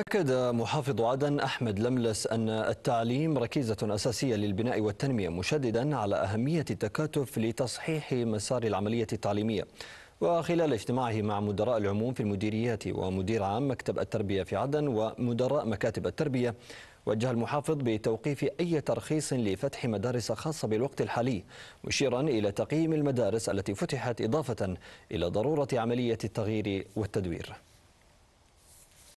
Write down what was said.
أكد محافظ عدن أحمد لملس أن التعليم ركيزة أساسية للبناء والتنمية مشددا على أهمية التكاتف لتصحيح مسار العملية التعليمية وخلال اجتماعه مع مدراء العموم في المديريات ومدير عام مكتب التربية في عدن ومدراء مكاتب التربية وجه المحافظ بتوقيف أي ترخيص لفتح مدارس خاصة بالوقت الحالي مشيرا إلى تقييم المدارس التي فتحت إضافة إلى ضرورة عملية التغيير والتدوير